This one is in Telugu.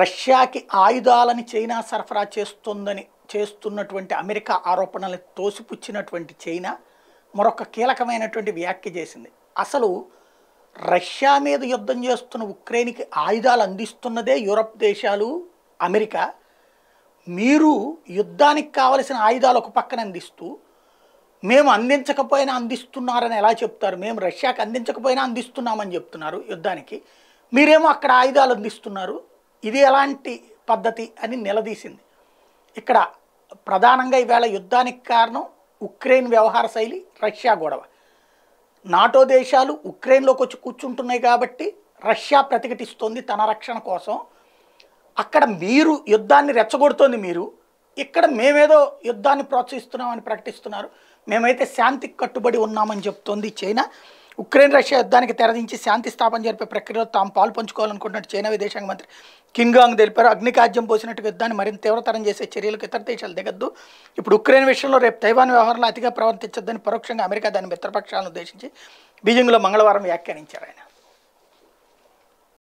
రష్యాకి ఆయుధాలని చైనా సరఫరా చేస్తుందని చేస్తున్నటువంటి అమెరికా ఆరోపణలను తోసిపుచ్చినటువంటి చైనా మరొక కీలకమైనటువంటి వ్యాఖ్య చేసింది అసలు రష్యా మీద యుద్ధం చేస్తున్న ఉక్రెయిన్కి ఆయుధాలు అందిస్తున్నదే యూరప్ దేశాలు అమెరికా మీరు యుద్ధానికి కావలసిన ఆయుధాలు ఒక పక్కన అందిస్తూ మేము అందించకపోయినా అందిస్తున్నారని ఎలా చెప్తారు మేము రష్యాకి అందించకపోయినా అందిస్తున్నామని చెప్తున్నారు యుద్ధానికి మీరేమో అక్కడ ఆయుధాలు అందిస్తున్నారు ఇది ఎలాంటి పద్ధతి అని నిలదీసింది ఇక్కడ ప్రధానంగా ఈవేళ యుద్ధానికి కారణం ఉక్రెయిన్ వ్యవహార శైలి రష్యా గొడవ నాటో దేశాలు ఉక్రెయిన్లోకి వచ్చి కూర్చుంటున్నాయి కాబట్టి రష్యా ప్రతిఘటిస్తోంది తన రక్షణ కోసం అక్కడ మీరు యుద్ధాన్ని రెచ్చగొడుతోంది మీరు ఇక్కడ మేమేదో యుద్ధాన్ని ప్రోత్సహిస్తున్నామని ప్రకటిస్తున్నారు మేమైతే శాంతికి కట్టుబడి ఉన్నామని చెప్తోంది చైనా ఉక్రెయిన్ రష్యా యుద్ధానికి తెరదించి శాంతి స్థాపన జరిపే ప్రక్రియలో తాము పాలు పంచుకోవాలనుకుంటున్నట్టు చైనా విదేశాంగ మంత్రి కింగాంగ్ తెలిపారు అగ్నికాజ్యం పోసినట్టు యుద్ధాన్ని మరింత తీవ్రతరం చేసే చర్యలకు ఇతర దేశాలు దిగద్దు ఇప్పుడు ఉక్రెయిన్ విషయంలో రేపు తైవాన్ వ్యవహారంలో అతిగా ప్రవర్తించొద్దని పరోక్షంగా అమెరికా దాని మిత్రపక్షాలను ఉద్దేశించి బీజింగ్లో మంగళవారం వ్యాఖ్యానించారు ఆయన